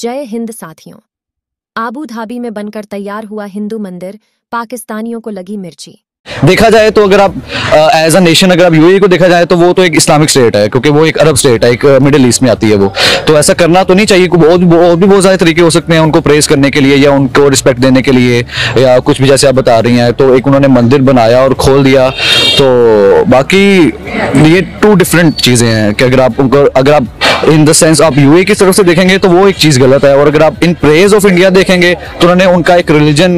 जय हिंद साथियों Abu Dhabi में बनकर तैयार हुआ हिंदू मंदिर पाकिस्तानियों को लगी मिर्ची देखा जाए तो अगर आप एज अ नेशन अगर आप यूएई को देखा जाए तो वो तो एक इस्लामिक स्टेट है क्योंकि वो एक अरब स्टेट है एक मिडिल ईस्ट में आती है वो तो ऐसा करना तो नहीं चाहिए बहुत और भी बहुत सारे तरीके हो सकते हैं उनको प्रेस करने के लिए या उनको रिस्पेक्ट देने के लिए या कुछ भी जैसे आप बता रही हैं तो एक उन्होंने मंदिर बनाया और खोल दिया तो बाकी ये टू डिफरेंट चीज़ें हैं कि अगर आप अगर आप इन द सेंस आप यूए की तरफ से देखेंगे तो वो एक चीज़ गलत है और अगर आप इन प्रेज ऑफ इंडिया देखेंगे तो उन्होंने उनका एक रिलीजन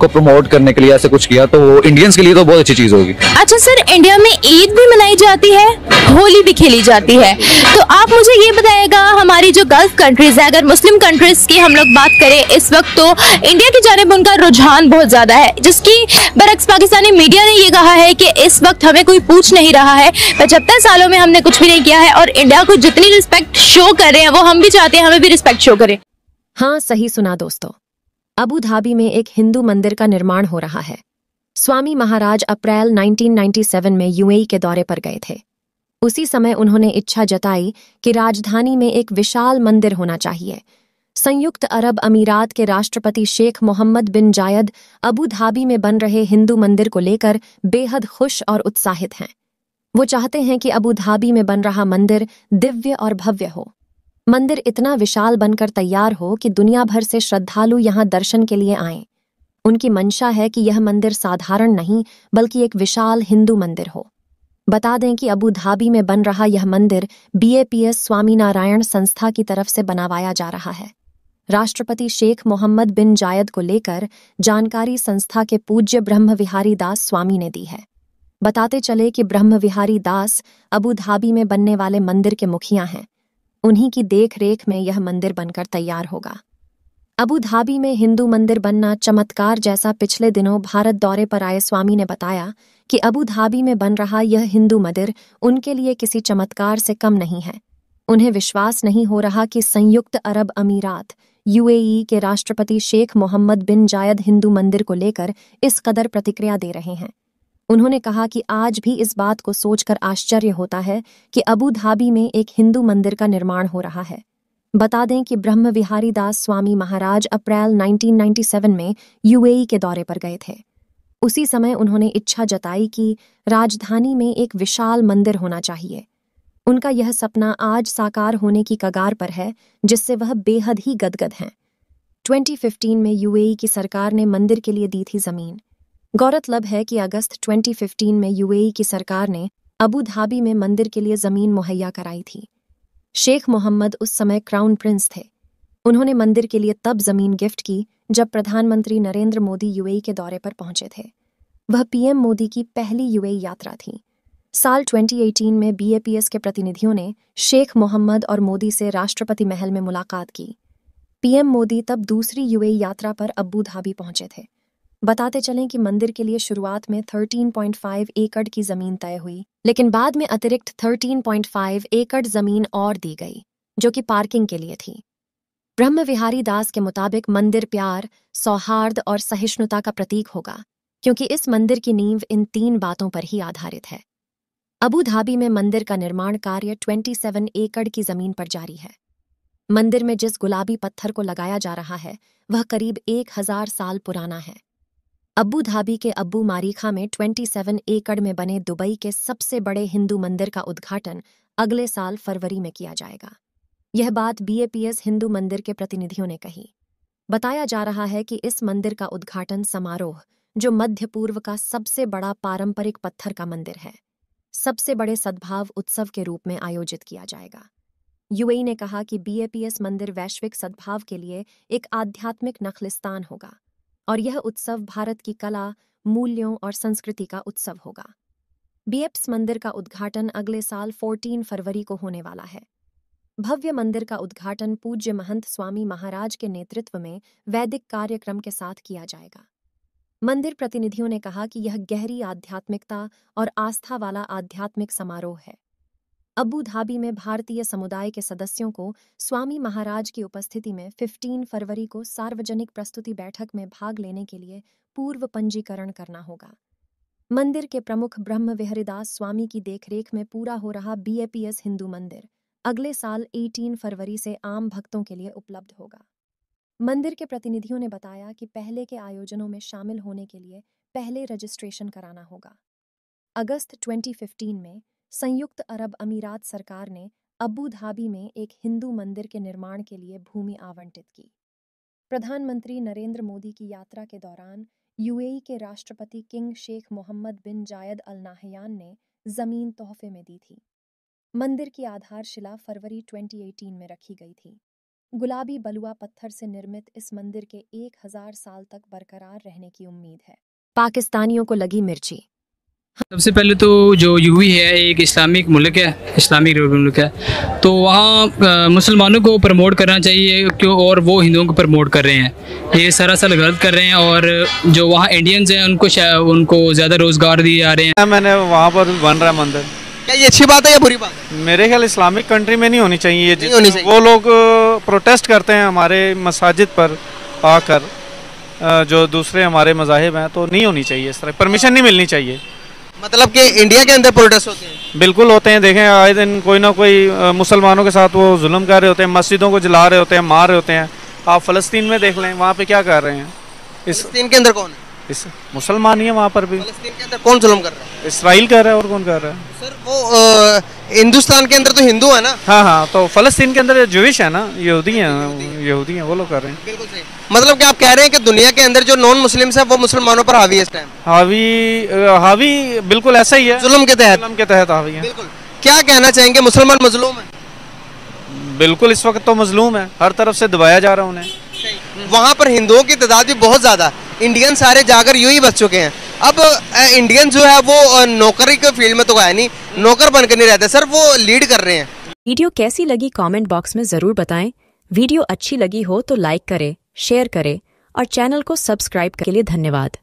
को प्रमोट करने के लिए ऐसे कुछ किया तो वो इंडियंस के लिए तो बहुत अच्छी चीज़ होगी अच्छा सर इंडिया में ईद भी मनाई जाती है होली भी खेली जाती है तो आप मुझे ये बताएगा हमारी जो गल्फ कंट्रीज है अगर मुस्लिम कंट्रीज की हम लोग बात करें इस वक्त तो इंडिया की जानब उनका रुझान बहुत ज़्यादा है जिसकी बरक्स पाकिस्तानी मीडिया ने ये कहा है कि इस वक्त हमें कोई पूछ नहीं रहा है पचहत्तर सालों में हमने कुछ भी नहीं किया है और इंडिया को जितनी रिस्पेक्ट रिस्पेक्ट शो करें वो हम भी चाहते हैं हमें भी रिस्पेक्ट शो करें हाँ सही सुना दोस्तों अबू धाबी में एक हिंदू मंदिर का निर्माण हो रहा है स्वामी महाराज अप्रैल 1997 में यूएई के दौरे पर गए थे उसी समय उन्होंने इच्छा जताई कि राजधानी में एक विशाल मंदिर होना चाहिए संयुक्त अरब अमीरात के राष्ट्रपति शेख मोहम्मद बिन जायद अबू धाबी में बन रहे हिंदू मंदिर को लेकर बेहद खुश और उत्साहित हैं वो चाहते हैं कि अबू धाबी में बन रहा मंदिर दिव्य और भव्य हो मंदिर इतना विशाल बनकर तैयार हो कि दुनिया भर से श्रद्धालु यहाँ दर्शन के लिए आएं। उनकी मंशा है कि यह मंदिर साधारण नहीं बल्कि एक विशाल हिंदू मंदिर हो बता दें कि अबू धाबी में बन रहा यह मंदिर बीएपीएस स्वामीनारायण संस्था की तरफ से बनावाया जा रहा है राष्ट्रपति शेख मोहम्मद बिन जायद को लेकर जानकारी संस्था के पूज्य ब्रह्म विहारी दास स्वामी ने दी है बताते चले कि ब्रह्मविहारी दास अबू धाबी में बनने वाले मंदिर के मुखिया हैं उन्हीं की देख रेख में यह मंदिर बनकर तैयार होगा अबू धाबी में हिंदू मंदिर बनना चमत्कार जैसा पिछले दिनों भारत दौरे पर आए स्वामी ने बताया कि अबू धाबी में बन रहा यह हिंदू मंदिर उनके लिए किसी चमत्कार से कम नहीं है उन्हें विश्वास नहीं हो रहा कि संयुक्त अरब अमीरात यूएई के राष्ट्रपति शेख मोहम्मद बिन जायद हिंदू मंदिर को लेकर इस कदर प्रतिक्रिया दे रहे हैं उन्होंने कहा कि आज भी इस बात को सोचकर आश्चर्य होता है कि अबू धाबी में एक हिंदू मंदिर का निर्माण हो रहा है बता दें कि ब्रह्म विहारी दास स्वामी महाराज अप्रैल 1997 में यूएई के दौरे पर गए थे उसी समय उन्होंने इच्छा जताई कि राजधानी में एक विशाल मंदिर होना चाहिए उनका यह सपना आज साकार होने की कगार पर है जिससे वह बेहद ही गदगद हैं 2015 में यूएई की सरकार ने मंदिर के लिए दी थी जमीन गौरतलब है कि अगस्त 2015 में यूएई की सरकार ने अबू धाबी में मंदिर के लिए जमीन मुहैया कराई थी शेख मोहम्मद उस समय क्राउन प्रिंस थे उन्होंने मंदिर के लिए तब जमीन गिफ्ट की जब प्रधानमंत्री नरेंद्र मोदी यूएई के दौरे पर पहुंचे थे वह पीएम मोदी की पहली यूएई यात्रा थी साल 2018 में बीएपीएस के प्रतिनिधियों ने शेख मोहम्मद और मोदी से राष्ट्रपति महल में मुलाकात की पीएम मोदी तब दूसरी यूएई यात्रा पर अबू धाबी पहुंचे थे बताते चलें कि मंदिर के लिए शुरुआत में 13.5 एकड़ की जमीन तय हुई लेकिन बाद में अतिरिक्त 13.5 एकड़ जमीन और दी गई जो कि पार्किंग के लिए थी ब्रह्म विहारी दास के मुताबिक मंदिर प्यार सौहार्द और सहिष्णुता का प्रतीक होगा क्योंकि इस मंदिर की नींव इन तीन बातों पर ही आधारित है अबू धाबी में मंदिर का निर्माण कार्य 27 एकड़ की जमीन पर जारी है मंदिर में जिस गुलाबी पत्थर को लगाया जा रहा है वह करीब एक हजार साल पुराना है अबू धाबी के अबू मारीखा में 27 एकड़ में बने दुबई के सबसे बड़े हिंदू मंदिर का उद्घाटन अगले साल फरवरी में किया जाएगा यह बात बीएपीएस हिंदू मंदिर के प्रतिनिधियों ने कही बताया जा रहा है कि इस मंदिर का उद्घाटन समारोह जो मध्य पूर्व का सबसे बड़ा पारंपरिक पत्थर का मंदिर है सबसे बड़े सद्भाव उत्सव के रूप में आयोजित किया जाएगा यूएई ने कहा कि बीएपीएस मंदिर वैश्विक सद्भाव के लिए एक आध्यात्मिक नखलिस्तान होगा और यह उत्सव भारत की कला मूल्यों और संस्कृति का उत्सव होगा बीएप्स मंदिर का उद्घाटन अगले साल 14 फरवरी को होने वाला है भव्य मंदिर का उद्घाटन पूज्य महंत स्वामी महाराज के नेतृत्व में वैदिक कार्यक्रम के साथ किया जाएगा मंदिर प्रतिनिधियों ने कहा कि यह गहरी आध्यात्मिकता और आस्था वाला आध्यात्मिक समारोह है अबू धाबी में भारतीय समुदाय के सदस्यों को स्वामी महाराज की उपस्थिति में 15 फरवरी को सार्वजनिक प्रस्तुति बैठक में भाग लेने के लिए पूर्व पंजीकरण करना होगा मंदिर के प्रमुख ब्रह्म विहरिदास स्वामी की देखरेख में पूरा हो रहा बीएपीएस हिंदू मंदिर अगले साल 18 फरवरी से आम भक्तों के लिए उपलब्ध होगा मंदिर के प्रतिनिधियों ने बताया कि पहले के आयोजनों में शामिल होने के लिए पहले रजिस्ट्रेशन कराना होगा अगस्त 2015 में संयुक्त अरब अमीरात सरकार ने अबू धाबी में एक हिंदू मंदिर के निर्माण के लिए भूमि आवंटित की प्रधानमंत्री नरेंद्र मोदी की यात्रा के दौरान यूएई के राष्ट्रपति किंग शेख मोहम्मद बिन जायद अल नाहयान ने जमीन तोहफे में दी थी मंदिर की आधारशिला फरवरी 2018 में रखी गई थी गुलाबी बलुआ पत्थर से निर्मित इस मंदिर के हजार साल तक बरकरार रहने की उम्मीद है पाकिस्तानियों को लगी मिर्ची सबसे पहले तो जो यू है एक इस्लामिक मुल्क है इस्लामिक मुल्क है तो वहाँ मुसलमानों को प्रमोट करना चाहिए क्यों और वो हिंदुओं को प्रमोट कर रहे हैं ये सरासर गलत कर रहे हैं और जो वहाँ इंडियंस हैं उनको उनको ज़्यादा रोज़गार दिए जा रहे हैं मैंने वहाँ पर बन रहा है मंदिर क्या ये अच्छी बात है या बुरी बात है मेरे ख्याल इस्लामिक कंट्री में नहीं होनी चाहिए ये वो लोग प्रोटेस्ट करते हैं हमारे मसाजिद पर आकर जो दूसरे हमारे मजाहब हैं तो नहीं होनी चाहिए इस तरह परमिशन नहीं मिलनी चाहिए मतलब कि इंडिया के अंदर प्रोटेस्ट होते हैं बिल्कुल होते हैं देखें आए दिन कोई ना कोई मुसलमानों के साथ वो जुल्म कर रहे होते हैं मस्जिदों को जला रहे होते हैं मार रहे होते हैं आप फ़लस्तीन में देख लें वहाँ पे क्या कर रहे हैं इस के अंदर कौन है इस मुसलमान ही है वहाँ पर भी के अंदर कौन जुलम कर रहा है इसराइल कर रहा है और कौन कर रहा है सर वो हिंदुस्तान के अंदर तो हिंदू है ना हाँ हाँ तो फलस्तीन के अंदर जूश है ना यहूदी है यहूदी है वो लोग कर रहे हैं बिल्कुल सही मतलब कि आप कह रहे हैं कि दुनिया के अंदर जो नॉन मुस्लिम्स हैं वो मुसलमानों पर हावी है इस टाइम हावी हावी बिल्कुल ऐसा ही है जुल्म के तहत के तहत हावी है क्या कहना चाहेंगे मुसलमान मजलूम है बिल्कुल इस वक्त तो मजलूम है हर तरफ से दबाया जा रहा है उन्हें वहाँ पर हिंदुओं की तादाद भी बहुत ज़्यादा इंडियन सारे जाकर यू ही बच चुके हैं अब इंडियन जो है वो नौकरी के फील्ड में तो गए नहीं नौकर बनकर नहीं रहते सर वो लीड कर रहे हैं वीडियो कैसी लगी कमेंट बॉक्स में ज़रूर बताएं वीडियो अच्छी लगी हो तो लाइक करें शेयर करें और चैनल को सब्सक्राइब के लिए धन्यवाद